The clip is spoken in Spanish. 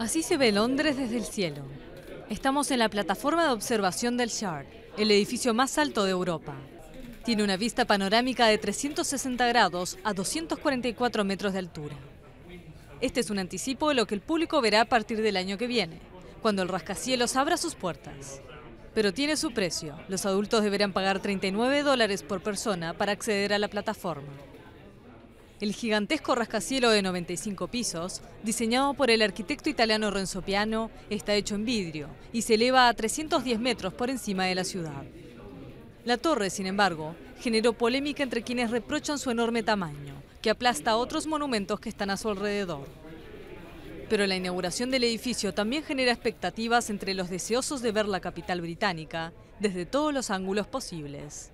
Así se ve Londres desde el cielo. Estamos en la plataforma de observación del Shard, el edificio más alto de Europa. Tiene una vista panorámica de 360 grados a 244 metros de altura. Este es un anticipo de lo que el público verá a partir del año que viene, cuando el rascacielos abra sus puertas. Pero tiene su precio. Los adultos deberán pagar 39 dólares por persona para acceder a la plataforma. El gigantesco rascacielo de 95 pisos, diseñado por el arquitecto italiano Renzo Piano, está hecho en vidrio y se eleva a 310 metros por encima de la ciudad. La torre, sin embargo, generó polémica entre quienes reprochan su enorme tamaño, que aplasta a otros monumentos que están a su alrededor. Pero la inauguración del edificio también genera expectativas entre los deseosos de ver la capital británica desde todos los ángulos posibles.